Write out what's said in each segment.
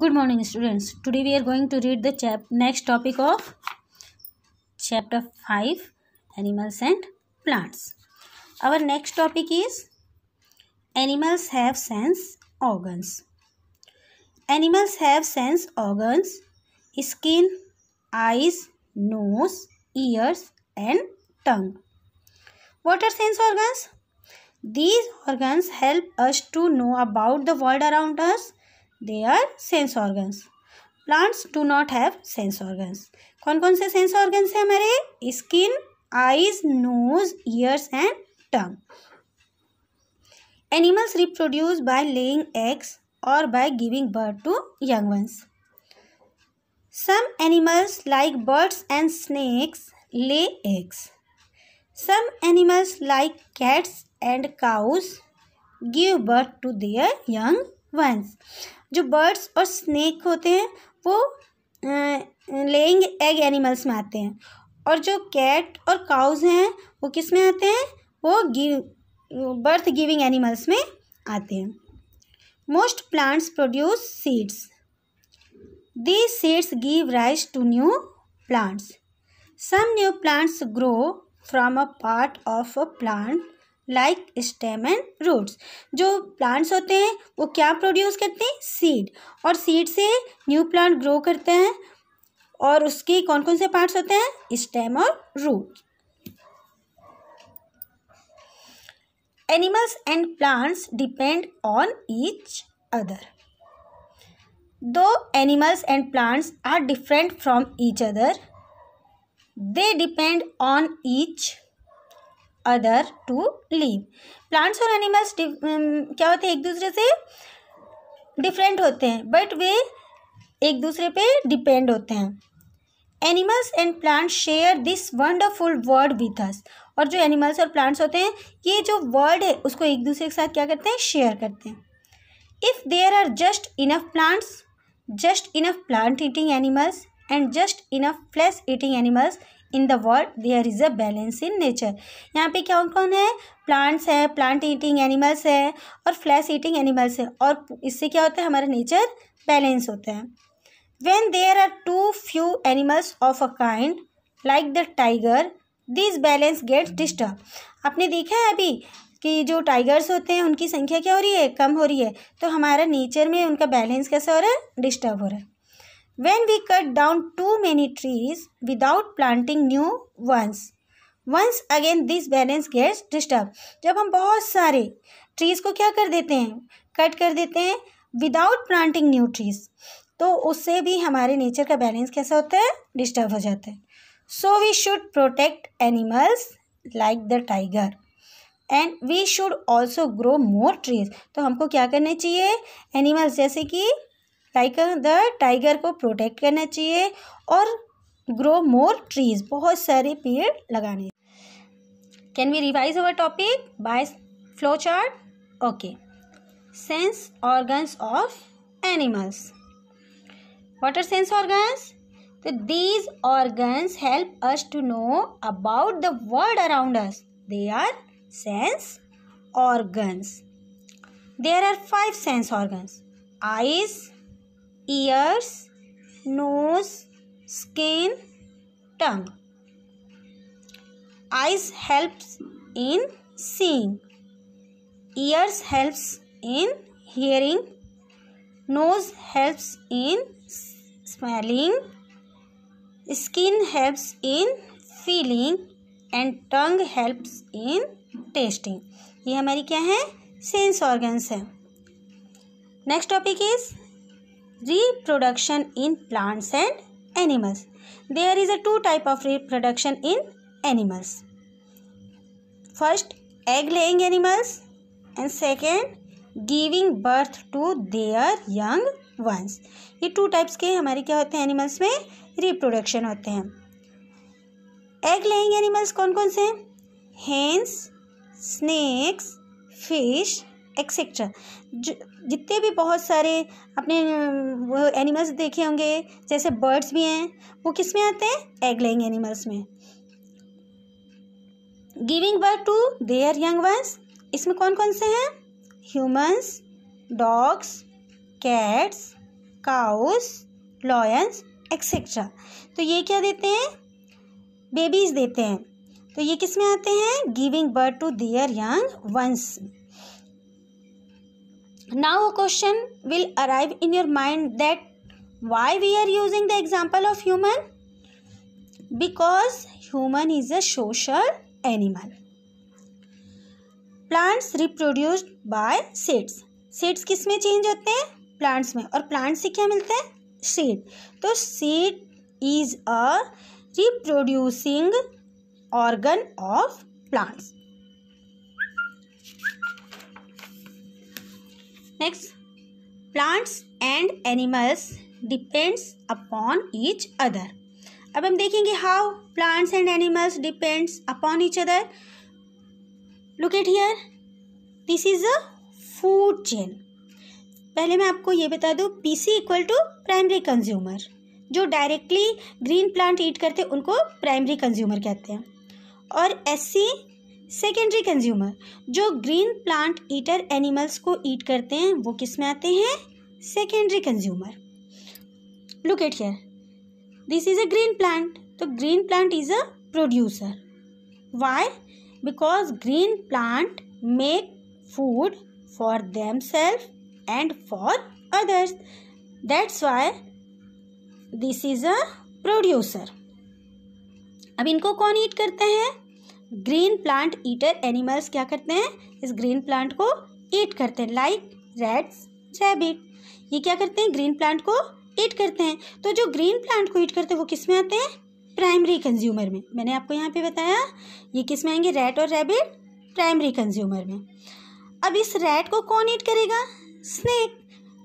good morning students today we are going to read the chap next topic of chapter 5 animals and plants our next topic is animals have sense organs animals have sense organs skin eyes nose ears and tongue what are sense organs these organs help us to know about the world around us they are sense organs plants do not have sense organs kon kon se sense organs hai skin eyes nose ears and tongue animals reproduce by laying eggs or by giving birth to young ones some animals like birds and snakes lay eggs some animals like cats and cows give birth to their young ones जो birds और snake होते हैं वो laying egg animals में आते हैं और जो कैट और काउज हैं वो किस में आते हैं वो गिव बर्थ गिविंग एनिमल्स में आते हैं most plants produce seeds the seeds give rise to new plants some new plants grow from a part of a plant like stem and roots जो प्लांट्स होते हैं वो क्या प्रोड्यूस करते हैं सीड और सीड से न्यू प्लांट ग्रो करते हैं और उसके कौन कौन से पार्ट्स होते हैं स्टेम और root animals and plants depend on each other though animals and plants are different from each other they depend on each other to live plants और एनिमल्स um, क्या होते हैं एक दूसरे से डिफरेंट होते हैं बट वे एक दूसरे पे डिपेंड होते हैं animals and plants share this wonderful world with us और जो एनिमल्स और प्लांट्स होते हैं ये जो वर्ल्ड है उसको एक दूसरे के साथ क्या करते हैं शेयर करते हैं if there are just enough plants just enough plant eating animals and just enough flesh eating animals in the world there is a balance in nature यहाँ पे क्या कौन है प्लांट्स है प्लांट ईटिंग एनिमल्स है और फ्लैश ईटिंग एनिमल्स है और इससे क्या होता है हमारा नेचर बैलेंस होता है when there are too few animals of a kind like the tiger this balance gets disturb आपने देखा है अभी कि जो टाइगर्स होते हैं उनकी संख्या क्या हो रही है कम हो रही है तो हमारा नेचर में उनका बैलेंस कैसा हो रहा है डिस्टर्ब हो रहा है When we cut down too many trees without planting new ones, once again this balance gets disturb जब हम बहुत सारे ट्रीज़ को क्या कर देते हैं कट कर देते हैं विदाउट प्लांटिंग न्यू ट्रीज़ तो उससे भी हमारे नेचर का बैलेंस कैसा होता है डिस्टर्ब हो जाता है so we should protect animals like the tiger and we should also grow more trees तो हमको क्या करने चाहिए एनिमल्स जैसे कि लाइक द टाइगर को प्रोटेक्ट करना चाहिए और ग्रो मोर ट्रीज बहुत सारे पेड़ लगाने can we revise our topic by flow chart okay sense organs of animals what are sense organs तो these organs help us to know about the world around us they are sense organs there are five sense organs eyes ears nose skin tongue eyes helps in seeing ears helps in hearing nose helps in smelling skin helps in feeling and tongue helps in tasting ये हमारी क्या है sense organs है next topic is reproduction in plants and animals there is a two type of reproduction in animals first egg laying animals and second giving birth to their young ones ये two types के हमारे क्या होते हैं animals में reproduction होते हैं egg laying animals कौन कौन से हैं हेंस स्नेक्स फिश एक्सेट्रा जितने भी बहुत सारे अपने वो एनिमल्स देखे होंगे जैसे बर्ड्स भी हैं वो किस में आते हैं एग लेइंग एनिमल्स में giving birth to their young ones इसमें कौन कौन से हैं humans dogs cats cows lions etcetera तो ये क्या देते हैं बेबीज़ देते हैं तो ये किस में आते हैं giving birth to their young ones now a question will arrive in your mind that why we are using the example of human because human is a social animal plants reproduced by seeds seeds किस में change होते हैं plants में और plants से क्या मिलते हैं सीड तो seed is a reproducing organ of plants next plants and animals depends upon each other अब हम देखेंगे how plants and animals depends upon each other look at here this is a food chain पहले मैं आपको ये बता दूँ P C equal to primary consumer जो डायरेक्टली ग्रीन प्लांट ईट करते हैं उनको प्राइमरी कंज्यूमर कहते हैं और एस सी सेकेंडरी कंज्यूमर जो ग्रीन प्लांट ईटर एनिमल्स को ईट करते हैं वो किस में आते हैं secondary consumer look at here this is a green plant तो green plant is a producer why because green plant make food for them self and for others that's why this is a producer अब इनको कौन ईट करते हैं green plant eater animals क्या करते हैं इस ग्रीन प्लांट को ईट करते हैं लाइक रेड्स रैबिट ये क्या करते हैं ग्रीन प्लांट को ईट करते हैं तो जो ग्रीन प्लांट को ईट करते हैं वो किस में आते हैं प्राइमरी कंज्यूमर में मैंने आपको यहाँ पे बताया ये किस में आएंगे रेड और रेबिट प्राइमरी कंज्यूमर में अब इस रेड को कौन ईट करेगा स्नैक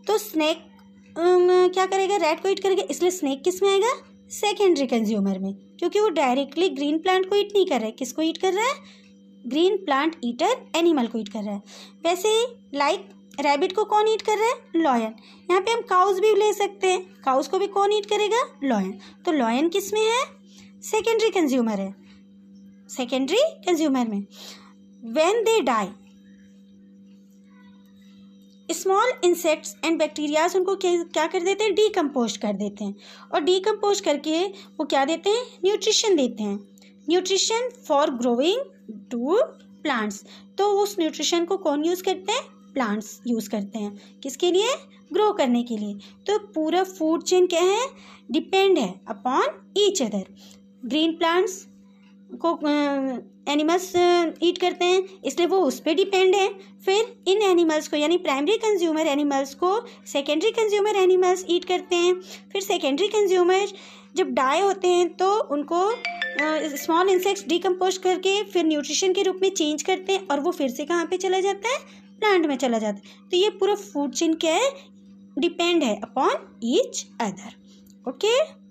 तो स्नैक क्या करेगा रेड को ईट करेगा इसलिए स्नैक किस में आएगा सेकेंडरी कंज्यूमर में क्योंकि वो डायरेक्टली ग्रीन प्लांट को ईट नहीं कर रहा है किसको ईट कर रहा है ग्रीन प्लांट ईटर एनिमल को ईट कर रहा है वैसे ही लाइक रैबिट को कौन ईट कर रहा है लॉयन यहाँ पे हम काउस भी ले सकते हैं काउस को भी कौन ईट करेगा लॉयन तो लॉयन किस में है सेकेंडरी कंज्यूमर है सेकेंडरी कंज्यूमर में when they die small insects and bacterias उनको क्या कर देते हैं डीकम्पोस्ट कर देते हैं और डीकम्पोज करके वो क्या देते हैं न्यूट्रिशन देते हैं nutrition for growing to plants तो उस न्यूट्रिशन को कौन यूज़ करते हैं प्लांट्स यूज़ करते हैं किसके लिए ग्रो करने के लिए तो पूरा फूड चेन क्या है डिपेंड है upon each other green plants को एनिमल्स ईट करते हैं इसलिए वो उस पर डिपेंड है फिर इन एनिमल्स को यानी प्राइमरी कंज्यूमर एनिमल्स को सेकेंडरी कंज्यूमर एनिमल्स ईट करते हैं फिर सेकेंडरी कंज्यूमर जब डाई होते हैं तो उनको स्मॉल इंसेक्ट्स डिकम्पोज करके फिर न्यूट्रिशन के रूप में चेंज करते हैं और वो फिर से कहाँ पे चला जाता है प्लांट में चला जाता है तो ये पूरा फूड चेन क्या है डिपेंड है अपॉन ईच अदर ओके